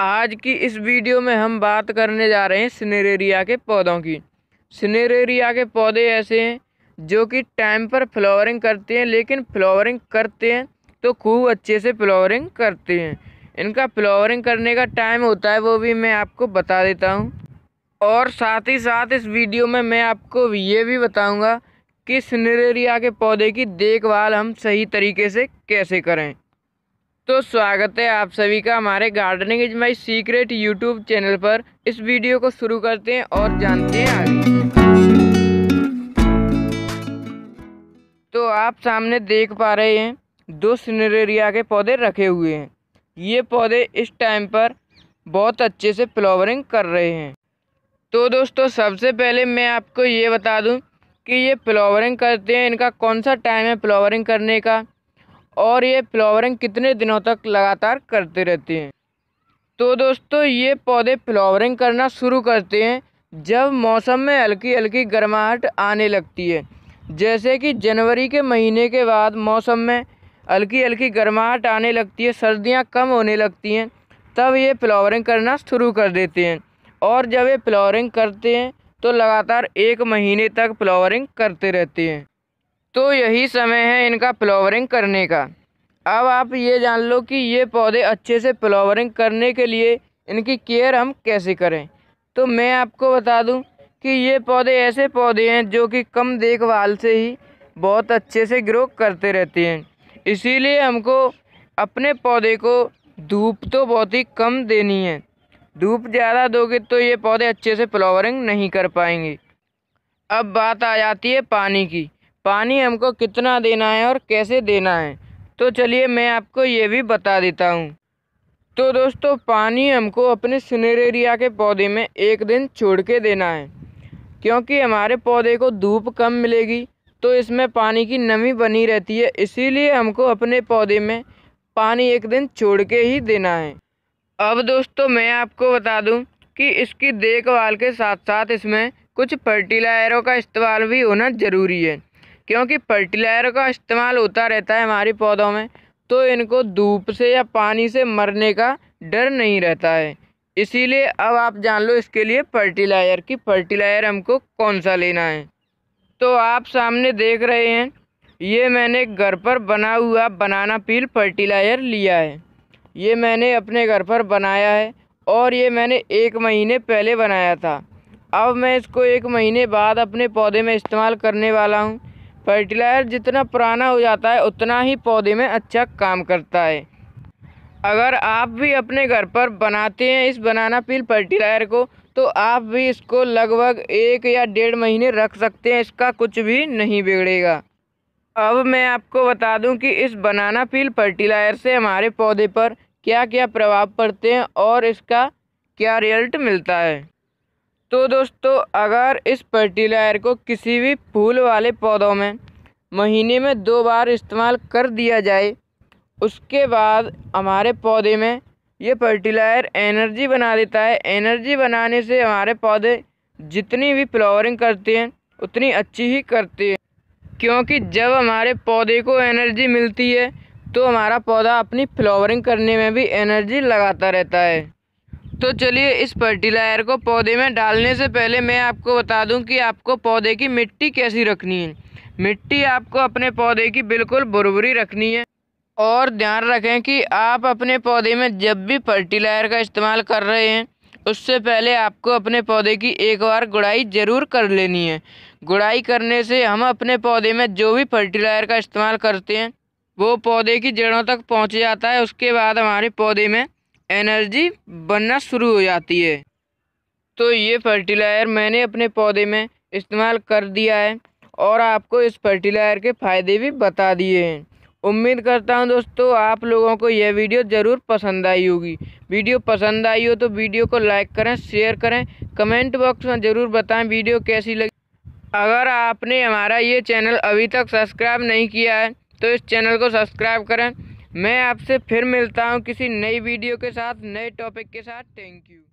आज की इस वीडियो में हम बात करने जा रहे हैं सिनेरेरिया के पौधों की सिनेरेरिया के पौधे ऐसे हैं जो कि टाइम पर फ्लावरिंग करते हैं लेकिन फ्लावरिंग करते हैं तो खूब अच्छे से फ्लावरिंग करते हैं इनका फ्लावरिंग करने का टाइम होता है वो भी मैं आपको बता देता हूँ और साथ ही साथ इस वीडियो में मैं आपको ये भी बताऊँगा कि सिनेरेरिया के पौधे की देखभाल हम सही तरीके से कैसे करें दोस्तों स्वागत है आप सभी का हमारे gardening is my secret YouTube channel पर इस वीडियो को शुरू करते हैं और जानते हैं आगे तो आप सामने देख पा रहे हैं दो सिनेरिया के पौधे रखे हुए हैं ये पौधे इस टाइम पर बहुत अच्छे से फ्लावरिंग कर रहे हैं तो दोस्तों सबसे पहले मैं आपको ये बता दूँ कि ये फ्लावरिंग करते हैं इनका कौन सा टाइम है फ्लावरिंग करने का और ये फ्लावरिंग कितने दिनों तक लगातार करते रहते हैं तो दोस्तों ये पौधे फ्लावरिंग करना शुरू करते हैं जब मौसम में हल्की हल्की गर्माहट आने लगती है जैसे कि जनवरी के महीने के बाद मौसम में हल्की हल्की गर्माहट आने लगती है सर्दियां कम होने लगती हैं तब ये फ्लावरिंग करना शुरू कर देते हैं और जब ये फ्लावरिंग करते हैं तो लगातार एक महीने तक फ्लावरिंग करते रहते हैं तो यही समय है इनका फ्लावरिंग करने का अब आप ये जान लो कि ये पौधे अच्छे से फ्लावरिंग करने के लिए इनकी केयर हम कैसे करें तो मैं आपको बता दूं कि ये पौधे ऐसे पौधे हैं जो कि कम देखभाल से ही बहुत अच्छे से ग्रो करते रहते हैं इसीलिए हमको अपने पौधे को धूप तो बहुत ही कम देनी है धूप ज़्यादा दोगे तो ये पौधे अच्छे से फ्लावरिंग नहीं कर पाएंगे अब बात आ जाती है पानी की पानी हमको कितना देना है और कैसे देना है तो चलिए मैं आपको ये भी बता देता हूँ तो दोस्तों पानी हमको अपने सुनेरेरिया के पौधे में एक दिन छोड़ के देना है क्योंकि हमारे पौधे को धूप कम मिलेगी तो इसमें पानी की नमी बनी रहती है इसीलिए हमको अपने पौधे में पानी एक दिन छोड़ के ही देना है अब दोस्तों मैं आपको बता दूं कि इसकी देखभाल के साथ साथ इसमें कुछ फर्टिलाइजरों का इस्तेमाल भी होना ज़रूरी है क्योंकि फर्टिलाइजर का इस्तेमाल होता रहता है हमारे पौधों में तो इनको धूप से या पानी से मरने का डर नहीं रहता है इसीलिए अब आप जान लो इसके लिए फर्टिलाइजर की फर्टिलाइजर हमको कौन सा लेना है तो आप सामने देख रहे हैं ये मैंने घर पर बना हुआ बनाना पील फर्टिलाइजर लिया है ये मैंने अपने घर पर बनाया है और ये मैंने एक महीने पहले बनाया था अब मैं इसको एक महीने बाद अपने पौधे में इस्तेमाल करने वाला हूँ फर्टिलाइज़र जितना पुराना हो जाता है उतना ही पौधे में अच्छा काम करता है अगर आप भी अपने घर पर बनाते हैं इस बनाना पील फर्टिलाइज़र को तो आप भी इसको लगभग एक या डेढ़ महीने रख सकते हैं इसका कुछ भी नहीं बिगड़ेगा अब मैं आपको बता दूं कि इस बनाना पील फर्टिलाइज़र से हमारे पौधे पर क्या क्या प्रभाव पड़ते हैं और इसका क्या रिजल्ट मिलता है तो दोस्तों अगर इस फर्टिलाइजर को किसी भी फूल वाले पौधों में महीने में दो बार इस्तेमाल कर दिया जाए उसके बाद हमारे पौधे में ये फर्टिलाइजर एनर्जी बना देता है एनर्जी बनाने से हमारे पौधे जितनी भी फ्लावरिंग करते हैं उतनी अच्छी ही करते हैं क्योंकि जब हमारे पौधे को एनर्जी मिलती है तो हमारा पौधा अपनी फ्लावरिंग करने में भी एनर्जी लगाता रहता है तो चलिए इस फर्टिलाइजर को पौधे में डालने से पहले मैं आपको बता दूं कि आपको पौधे की मिट्टी कैसी रखनी है मिट्टी आपको अपने पौधे की बिल्कुल बुरबुरी रखनी है और ध्यान रखें कि आप अपने पौधे में जब भी फर्टिलाइजर का इस्तेमाल कर रहे हैं उससे पहले आपको अपने पौधे की एक बार गुड़ाई ज़रूर कर लेनी है गुड़ाई करने से हम अपने पौधे में जो भी फर्टिलाइजर का इस्तेमाल करते हैं वो पौधे की जड़ों तक पहुँच जाता है उसके बाद हमारे पौधे में एनर्जी बनना शुरू हो जाती है तो ये फर्टिलाइज़र मैंने अपने पौधे में इस्तेमाल कर दिया है और आपको इस फर्टिलाइज़र के फ़ायदे भी बता दिए हैं उम्मीद करता हूँ दोस्तों आप लोगों को यह वीडियो ज़रूर पसंद आई होगी वीडियो पसंद आई हो तो वीडियो को लाइक करें शेयर करें कमेंट बॉक्स में ज़रूर बताएं वीडियो कैसी लगी अगर आपने हमारा ये चैनल अभी तक सब्सक्राइब नहीं किया है तो इस चैनल को सब्सक्राइब करें मैं आपसे फिर मिलता हूँ किसी नई वीडियो के साथ नए टॉपिक के साथ थैंक यू